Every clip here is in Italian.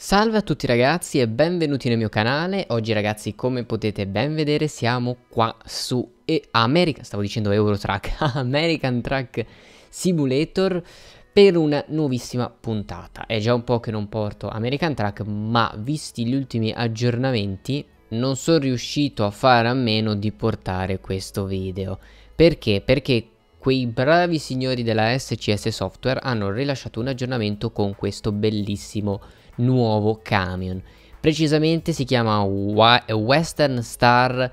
Salve a tutti ragazzi e benvenuti nel mio canale, oggi ragazzi come potete ben vedere siamo qua su e America, stavo dicendo Eurotrack, American Track Simulator per una nuovissima puntata. È già un po' che non porto American Track, ma visti gli ultimi aggiornamenti non sono riuscito a fare a meno di portare questo video. Perché? Perché quei bravi signori della SCS Software hanno rilasciato un aggiornamento con questo bellissimo video nuovo camion. Precisamente si chiama Western Star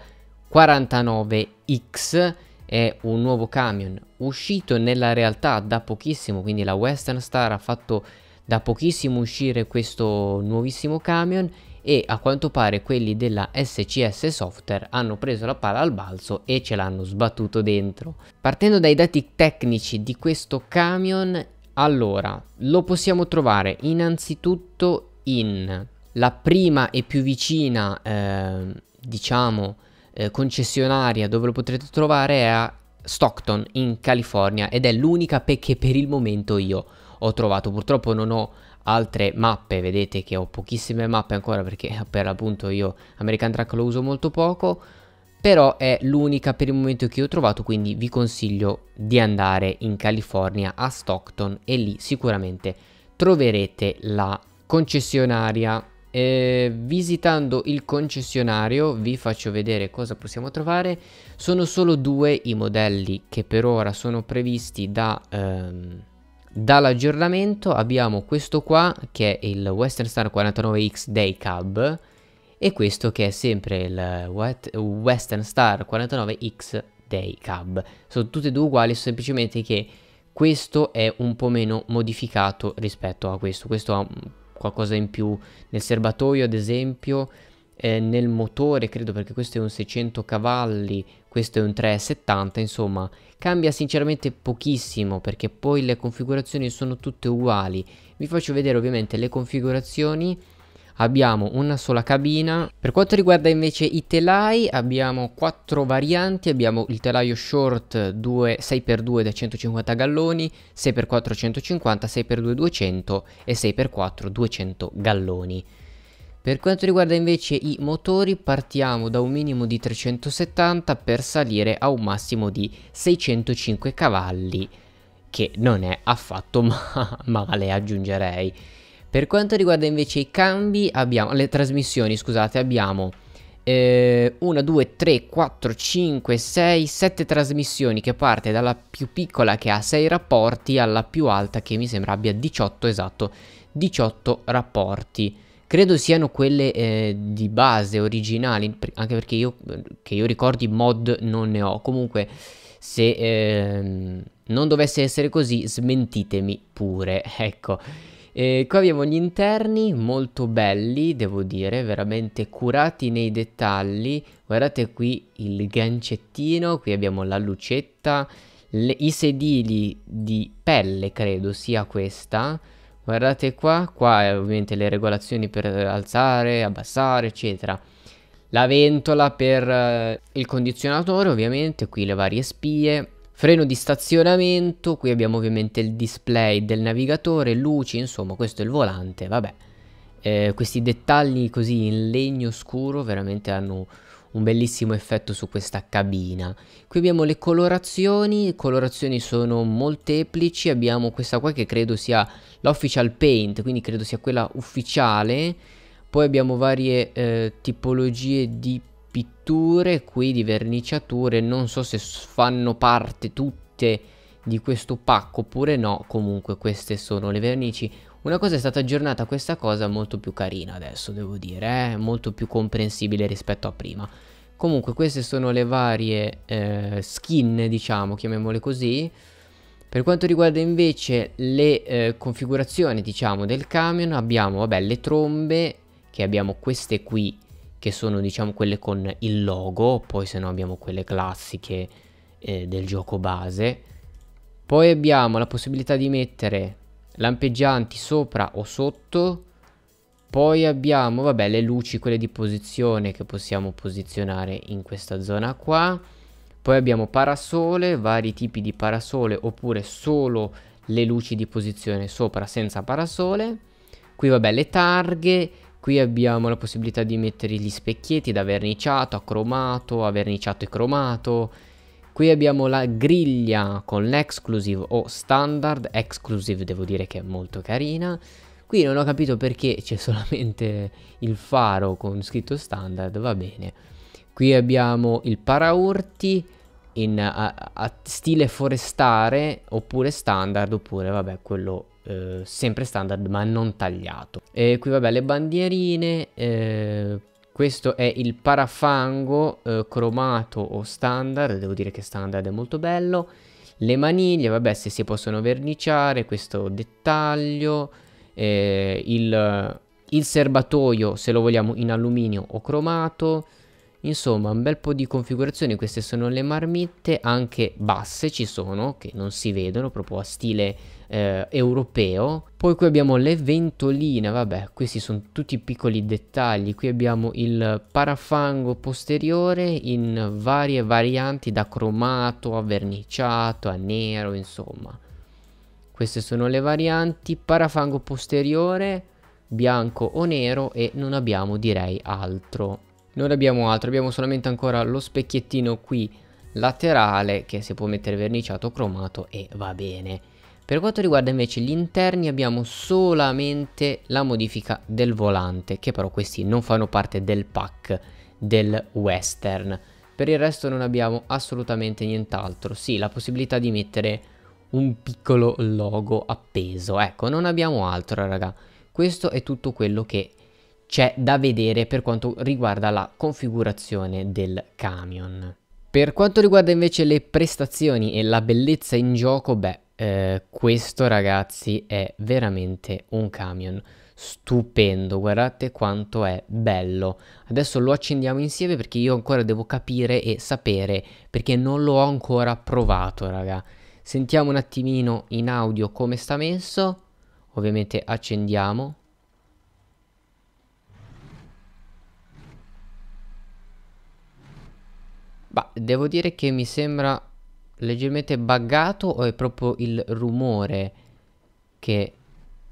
49X, è un nuovo camion uscito nella realtà da pochissimo, quindi la Western Star ha fatto da pochissimo uscire questo nuovissimo camion e a quanto pare quelli della SCS Software hanno preso la palla al balzo e ce l'hanno sbattuto dentro. Partendo dai dati tecnici di questo camion, allora, lo possiamo trovare innanzitutto in la prima e più vicina, eh, diciamo, eh, concessionaria dove lo potrete trovare è a Stockton in California ed è l'unica che per il momento io ho trovato. Purtroppo non ho altre mappe, vedete che ho pochissime mappe ancora perché per l'appunto io American Track lo uso molto poco però è l'unica per il momento che ho trovato, quindi vi consiglio di andare in California a Stockton e lì sicuramente troverete la concessionaria. Eh, visitando il concessionario vi faccio vedere cosa possiamo trovare. Sono solo due i modelli che per ora sono previsti da... Ehm, dall'aggiornamento abbiamo questo qua che è il Western Star 49X Day Cab e questo che è sempre il Western Star 49X Day Cab. Sono tutte e due uguali, semplicemente che questo è un po' meno modificato rispetto a questo. Questo ha qualcosa in più nel serbatoio, ad esempio, eh, nel motore, credo, perché questo è un 600 cavalli, questo è un 370, insomma, cambia sinceramente pochissimo perché poi le configurazioni sono tutte uguali. Vi faccio vedere ovviamente le configurazioni abbiamo una sola cabina. Per quanto riguarda invece i telai abbiamo quattro varianti, abbiamo il telaio short 2, 6x2 da 150 galloni, 6x4 150, 6x2 200 e 6x4 200 galloni. Per quanto riguarda invece i motori partiamo da un minimo di 370 per salire a un massimo di 605 cavalli che non è affatto ma male aggiungerei. Per quanto riguarda invece i cambi, abbiamo le trasmissioni, scusate, abbiamo 1, 2, 3, 4, 5, 6, 7 trasmissioni che parte dalla più piccola che ha 6 rapporti alla più alta che mi sembra abbia 18, esatto, 18 rapporti. Credo siano quelle eh, di base originali, anche perché io, che io ricordi mod non ne ho. Comunque, se eh, non dovesse essere così, smentitemi pure, ecco. E qua abbiamo gli interni molto belli, devo dire, veramente curati nei dettagli. Guardate qui il gancettino, qui abbiamo la lucetta, le, i sedili di pelle credo sia questa. Guardate qua, qua ovviamente le regolazioni per alzare, abbassare, eccetera. La ventola per eh, il condizionatore ovviamente, qui le varie spie, Freno di stazionamento, qui abbiamo ovviamente il display del navigatore, luci, insomma questo è il volante, vabbè. Eh, questi dettagli così in legno scuro veramente hanno un bellissimo effetto su questa cabina. Qui abbiamo le colorazioni, le colorazioni sono molteplici, abbiamo questa qua che credo sia l'official paint, quindi credo sia quella ufficiale. Poi abbiamo varie eh, tipologie di pitture qui di verniciature non so se fanno parte tutte di questo pacco oppure no comunque queste sono le vernici una cosa è stata aggiornata questa cosa molto più carina adesso devo dire eh? molto più comprensibile rispetto a prima comunque queste sono le varie eh, skin diciamo chiamiamole così per quanto riguarda invece le eh, configurazioni diciamo del camion abbiamo vabbè le trombe che abbiamo queste qui che sono diciamo quelle con il logo, poi se no abbiamo quelle classiche eh, del gioco base. Poi abbiamo la possibilità di mettere lampeggianti sopra o sotto. Poi abbiamo, vabbè, le luci, quelle di posizione che possiamo posizionare in questa zona qua. Poi abbiamo parasole, vari tipi di parasole oppure solo le luci di posizione sopra senza parasole. Qui vabbè le targhe, Qui abbiamo la possibilità di mettere gli specchietti da verniciato a cromato, a verniciato e cromato. Qui abbiamo la griglia con l'exclusive o standard, exclusive devo dire che è molto carina. Qui non ho capito perché c'è solamente il faro con scritto standard, va bene. Qui abbiamo il paraurti in a, a stile forestare oppure standard oppure vabbè quello eh, sempre standard ma non tagliato. E qui vabbè le bandierine, eh, questo è il parafango eh, cromato o standard, devo dire che standard è molto bello. Le maniglie, vabbè se si possono verniciare, questo dettaglio, eh, il, il serbatoio se lo vogliamo in alluminio o cromato. Insomma, un bel po' di configurazioni, queste sono le marmitte, anche basse ci sono, che non si vedono, proprio a stile eh, europeo. Poi qui abbiamo le ventoline, vabbè, questi sono tutti piccoli dettagli. Qui abbiamo il parafango posteriore in varie varianti, da cromato a verniciato a nero, insomma. Queste sono le varianti. Parafango posteriore, bianco o nero e non abbiamo direi altro. Non abbiamo altro, abbiamo solamente ancora lo specchiettino qui laterale che si può mettere verniciato o cromato e va bene. Per quanto riguarda invece gli interni abbiamo solamente la modifica del volante, che però questi non fanno parte del pack del Western. Per il resto non abbiamo assolutamente nient'altro. Sì, la possibilità di mettere un piccolo logo appeso. Ecco, non abbiamo altro, raga. Questo è tutto quello che c'è da vedere per quanto riguarda la configurazione del camion. Per quanto riguarda invece le prestazioni e la bellezza in gioco, beh, eh, questo ragazzi è veramente un camion stupendo, guardate quanto è bello. Adesso lo accendiamo insieme perché io ancora devo capire e sapere perché non lo ho ancora provato, raga. Sentiamo un attimino in audio come sta messo. Ovviamente accendiamo. Beh, devo dire che mi sembra leggermente buggato o è proprio il rumore che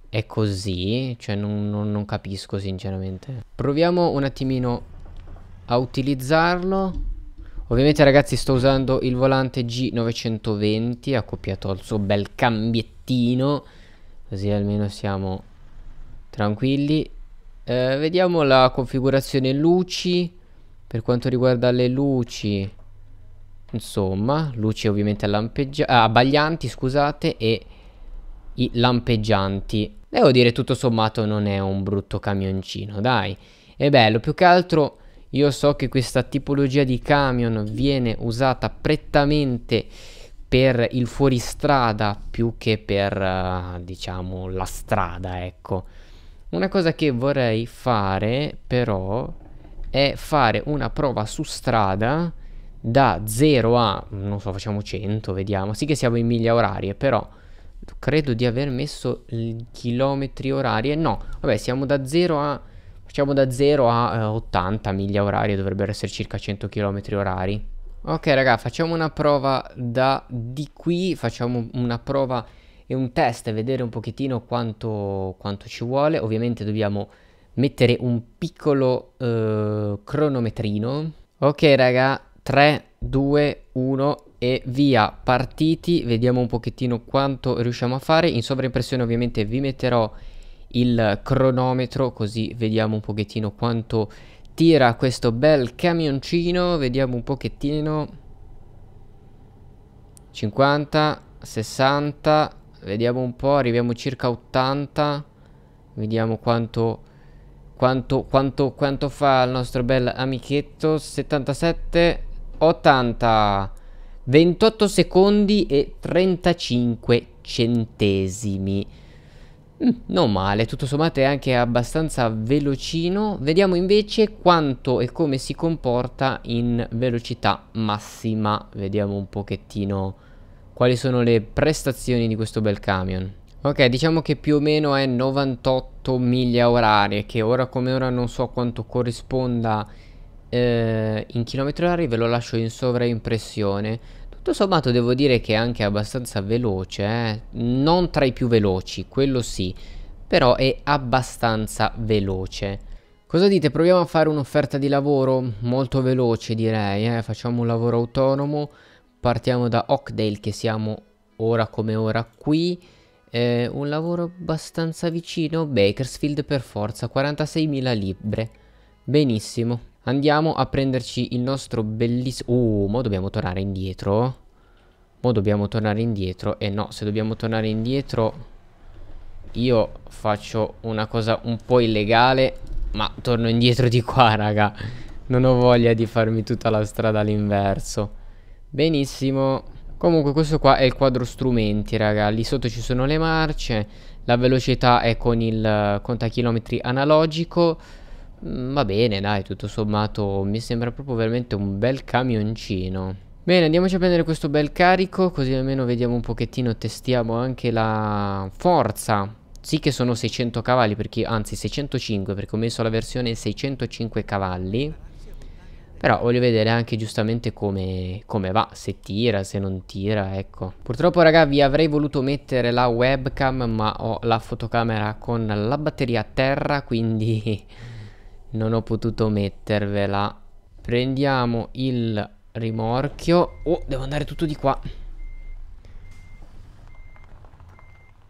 è così? Cioè non, non, non capisco sinceramente. Proviamo un attimino a utilizzarlo. Ovviamente ragazzi sto usando il volante G920 accoppiato al suo bel cambiettino. Così almeno siamo tranquilli. Eh, vediamo la configurazione luci. Per quanto riguarda le luci Insomma, luci ovviamente ah, abbaglianti, scusate, e i lampeggianti. Devo dire, tutto sommato non è un brutto camioncino, dai. È bello, più che altro io so che questa tipologia di camion viene usata prettamente per il fuoristrada più che per, ah, diciamo, la strada, ecco. Una cosa che vorrei fare, però, è fare una prova su strada da 0 a, non so, facciamo 100, vediamo, sì che siamo in miglia orarie, però credo di aver messo chilometri orarie no, vabbè, siamo da 0 a, facciamo da 0 a eh, 80 miglia orarie, dovrebbero essere circa 100 km orari. Ok raga, facciamo una prova da di qui, facciamo una prova e un test, vedere un pochettino quanto, quanto ci vuole, ovviamente dobbiamo mettere un piccolo eh, cronometrino. Ok raga, 3, 2, 1 e via partiti vediamo un pochettino quanto riusciamo a fare in sovraimpressione ovviamente vi metterò il cronometro così vediamo un pochettino quanto tira questo bel camioncino vediamo un pochettino 50 60 vediamo un po' arriviamo circa 80 vediamo quanto quanto quanto quanto fa il nostro bel amichetto 77 80 28 secondi e 35 centesimi mm, non male, tutto sommato è anche abbastanza velocino Vediamo invece quanto e come si comporta in velocità massima Vediamo un pochettino quali sono le prestazioni di questo bel camion Ok, diciamo che più o meno è 98 miglia orarie, che ora come ora non so quanto corrisponda eh, in chilometri orari ve lo lascio in sovraimpressione. Tutto sommato devo dire che è anche abbastanza veloce, eh? non tra i più veloci, quello sì, però è abbastanza veloce. Cosa dite? Proviamo a fare un'offerta di lavoro molto veloce direi, eh? facciamo un lavoro autonomo, partiamo da Oakdale che siamo ora come ora qui, eh, un lavoro abbastanza vicino, Bakersfield per forza, 46.000 libbre, benissimo. Andiamo a prenderci il nostro bellissimo... Uh, mo dobbiamo tornare indietro. Mo dobbiamo tornare indietro. E eh no, se dobbiamo tornare indietro... Io faccio una cosa un po' illegale. Ma torno indietro di qua, raga. Non ho voglia di farmi tutta la strada all'inverso. Benissimo. Comunque questo qua è il quadro strumenti, raga. Lì sotto ci sono le marce. La velocità è con il contachilometri analogico. Mm, va bene, dai, tutto sommato mi sembra proprio veramente un bel camioncino. Bene, andiamoci a prendere questo bel carico, così almeno vediamo un pochettino, testiamo anche la forza. Sì che sono 600 cavalli, perché, anzi 605, perché ho messo la versione 605 cavalli. Però voglio vedere anche giustamente come, come, va, se tira, se non tira, ecco. Purtroppo raga vi avrei voluto mettere la webcam ma ho la fotocamera con la batteria a terra quindi non ho potuto mettervela. Prendiamo il rimorchio. Oh, devo andare tutto di qua.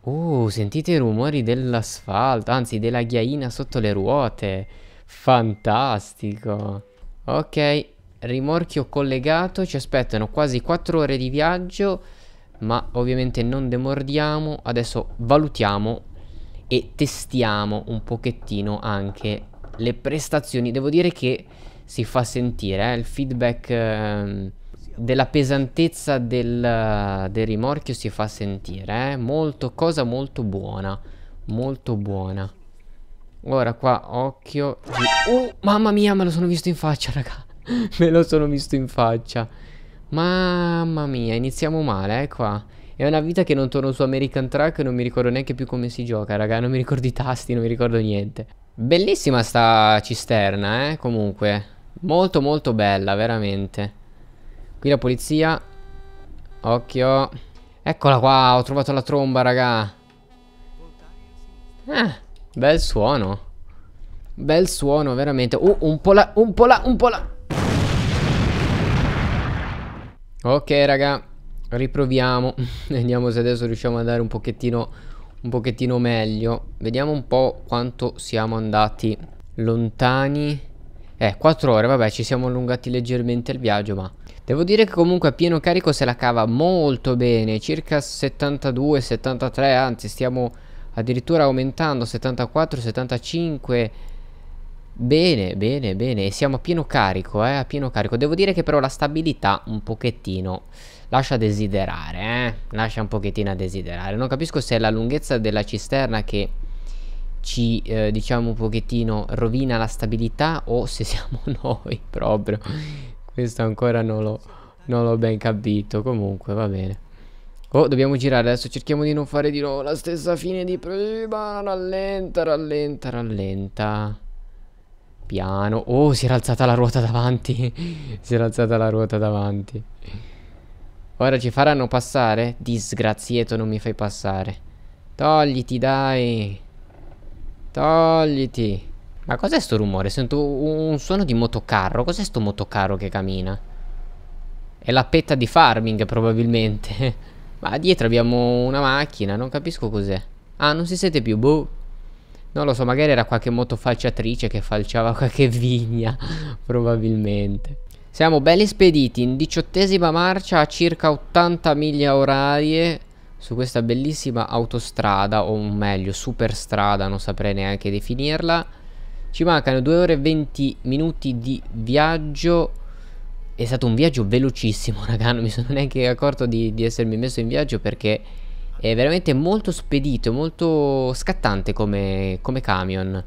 Oh, sentite i rumori dell'asfalto, anzi della ghiaina sotto le ruote. Fantastico. Ok, rimorchio collegato, ci aspettano quasi 4 ore di viaggio, ma ovviamente non demordiamo. Adesso valutiamo e testiamo un pochettino anche le prestazioni. Devo dire che si fa sentire eh, il feedback eh, della pesantezza del, eh, del, rimorchio si fa sentire. Eh. Molto, cosa molto buona. Molto buona. Ora qua, occhio. Oh, mamma mia, me lo sono visto in faccia, raga. me lo sono visto in faccia. Mamma mia, iniziamo male, eh, qua. È una vita che non torno su American Track e non mi ricordo neanche più come si gioca, raga. Non mi ricordo i tasti, non mi ricordo niente. Bellissima sta cisterna, eh, comunque. Molto molto bella, veramente. Qui la polizia. Occhio. Eccola qua, ho trovato la tromba, raga. Eh, bel suono. Bel suono, veramente. Uh, un po' là, un po' là, un po' là. Ok, raga. Riproviamo. Vediamo se adesso riusciamo a dare un pochettino un pochettino meglio. Vediamo un po' quanto siamo andati lontani. Eh, 4 ore, vabbè, ci siamo allungati leggermente il viaggio, ma... Devo dire che comunque a pieno carico se la cava molto bene, circa 72, 73, anzi stiamo addirittura aumentando, 74, 75 Bene, bene, bene, siamo a pieno carico, eh, a pieno carico. Devo dire che però la stabilità un pochettino lascia desiderare, eh. Lascia un pochettino a desiderare. Non capisco se è la lunghezza della cisterna che ci, eh, diciamo, un pochettino rovina la stabilità o se siamo noi proprio. Questo ancora non l'ho ben capito, comunque va bene. Oh, dobbiamo girare adesso, cerchiamo di non fare di nuovo la stessa fine di prima. Rallenta, rallenta, rallenta. Piano. Oh, si era alzata la ruota davanti. si era alzata la ruota davanti. Ora ci faranno passare? Disgraziato, non mi fai passare. Togliti, dai. Togliti. Ma cos'è sto rumore? Sento un suono di motocarro. Cos'è sto motocarro che cammina? È la petta di farming, probabilmente. Ma dietro abbiamo una macchina, non capisco cos'è. Ah, non si sente più, boh. Non lo so, magari era qualche motofalciatrice che falciava qualche vigna, probabilmente. Siamo belli spediti, in diciottesima marcia a circa 80 miglia orarie su questa bellissima autostrada, o meglio, superstrada, non saprei neanche definirla. Ci mancano 2 ore e 20 minuti di viaggio. È stato un viaggio velocissimo, raga, non mi sono neanche accorto di, di essermi messo in viaggio perché è veramente molto spedito, molto scattante come, come camion.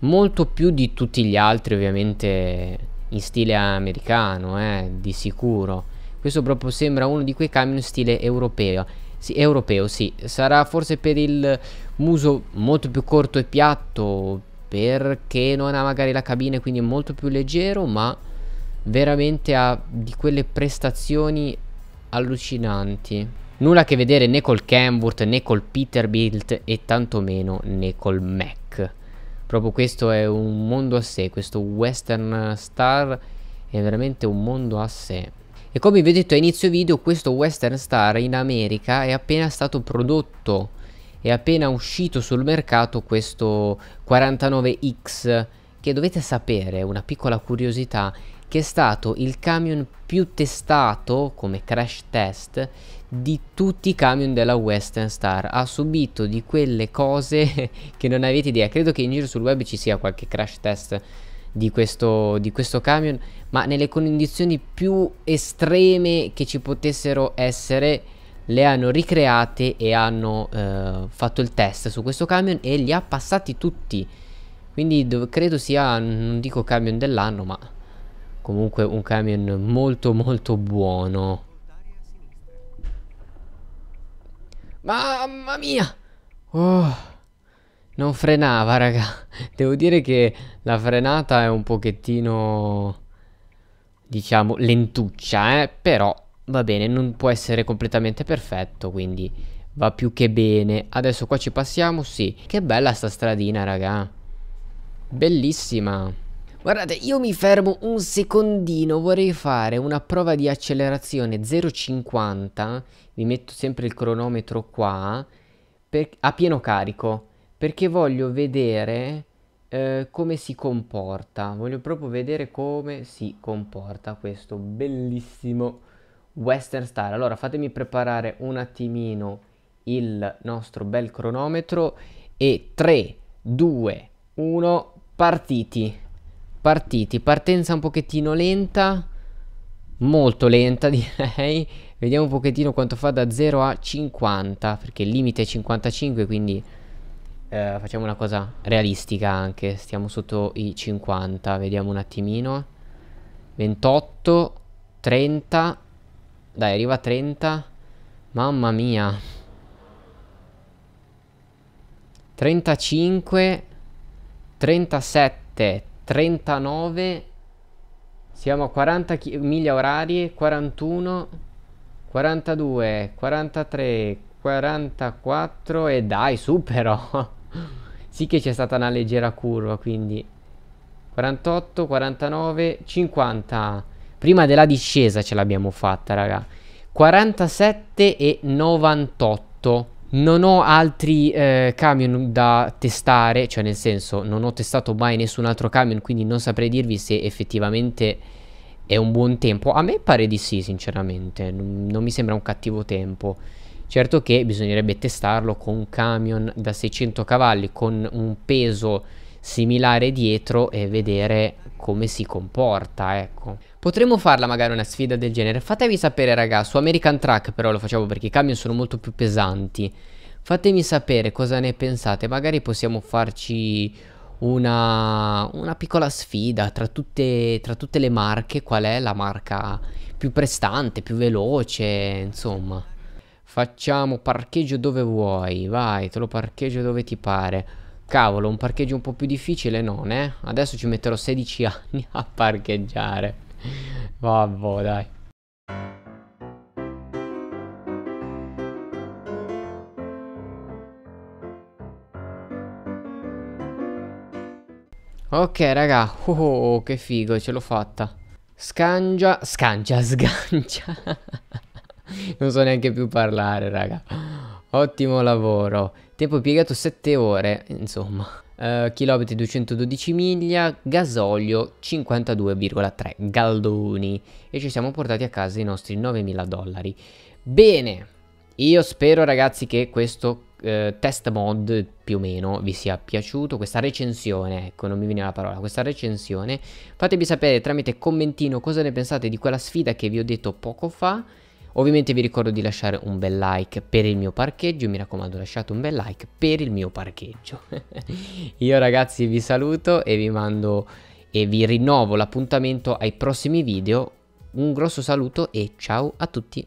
Molto più di tutti gli altri ovviamente in stile americano, eh, di sicuro. Questo proprio sembra uno di quei camion in stile europeo. Sì, europeo, sì. Sarà forse per il muso molto più corto e piatto, perché non ha magari la cabina quindi è molto più leggero, ma veramente ha di quelle prestazioni allucinanti. Nulla a che vedere né col Kenworth né col Peterbilt e tantomeno né col Mac. Proprio questo è un mondo a sé, questo Western Star è veramente un mondo a sé. E come vi ho detto a inizio video, questo Western Star in America è appena stato prodotto, è appena uscito sul mercato questo 49X che dovete sapere, una piccola curiosità, che è stato il camion più testato come crash test di tutti i camion della Western Star. Ha subito di quelle cose che non avete idea. Credo che in giro sul web ci sia qualche crash test di questo, di questo camion, ma nelle condizioni più estreme che ci potessero essere le hanno ricreate e hanno eh, fatto il test su questo camion e li ha passati tutti. Quindi credo sia, non dico camion dell'anno, ma Comunque un camion molto molto buono. Mamma mia! Oh, non frenava, raga. Devo dire che la frenata è un pochettino, diciamo, lentuccia, eh? Però va bene, non può essere completamente perfetto, quindi va più che bene. Adesso qua ci passiamo, sì. Che bella sta stradina, raga. Bellissima. Guardate, io mi fermo un secondino, vorrei fare una prova di accelerazione 0,50, vi metto sempre il cronometro qua, per, a pieno carico, perché voglio vedere eh, come si comporta, voglio proprio vedere come si comporta questo bellissimo western Star. Allora fatemi preparare un attimino il nostro bel cronometro e 3, 2, 1, partiti! partiti. Partenza un pochettino lenta, molto lenta direi. Vediamo un pochettino quanto fa da 0 a 50, perché il limite è 55, quindi eh, facciamo una cosa realistica anche. Stiamo sotto i 50, vediamo un attimino. 28, 30, dai arriva a 30, mamma mia. 35, 37, 39 siamo a 40 miglia orarie 41 42 43 44 e dai supero sì che c'è stata una leggera curva quindi 48 49 50 prima della discesa ce l'abbiamo fatta raga 47 e 98 non ho altri eh, camion da testare, cioè nel senso non ho testato mai nessun altro camion, quindi non saprei dirvi se effettivamente è un buon tempo. A me pare di sì, sinceramente, non, non mi sembra un cattivo tempo. Certo che bisognerebbe testarlo con un camion da 600 cavalli, con un peso similare dietro e vedere come si comporta, ecco. Potremmo farla magari una sfida del genere. Fatemi sapere, raga, su American Track però lo facciamo perché i camion sono molto più pesanti. Fatemi sapere cosa ne pensate. Magari possiamo farci una, una piccola sfida tra tutte, tra tutte le marche. Qual è la marca più prestante, più veloce, insomma. Facciamo parcheggio dove vuoi, vai, te lo parcheggio dove ti pare. Cavolo, un parcheggio un po' più difficile non, eh? Adesso ci metterò 16 anni a parcheggiare. Vabbè, dai. Ok, raga. Oh, oh, oh, che figo, ce l'ho fatta. Scangia, scangia, sgancia. non so neanche più parlare, raga. Ottimo lavoro. Tempo piegato 7 ore, insomma eh, 212 miglia, gasolio 52,3 galloni e ci siamo portati a casa i nostri 9.000 dollari. Bene, io spero ragazzi che questo eh, test mod più o meno vi sia piaciuto, questa recensione, ecco non mi viene la parola, questa recensione. Fatemi sapere tramite commentino cosa ne pensate di quella sfida che vi ho detto poco fa. Ovviamente vi ricordo di lasciare un bel like per il mio parcheggio, mi raccomando lasciate un bel like per il mio parcheggio. Io ragazzi vi saluto e vi mando e vi rinnovo l'appuntamento ai prossimi video. Un grosso saluto e ciao a tutti!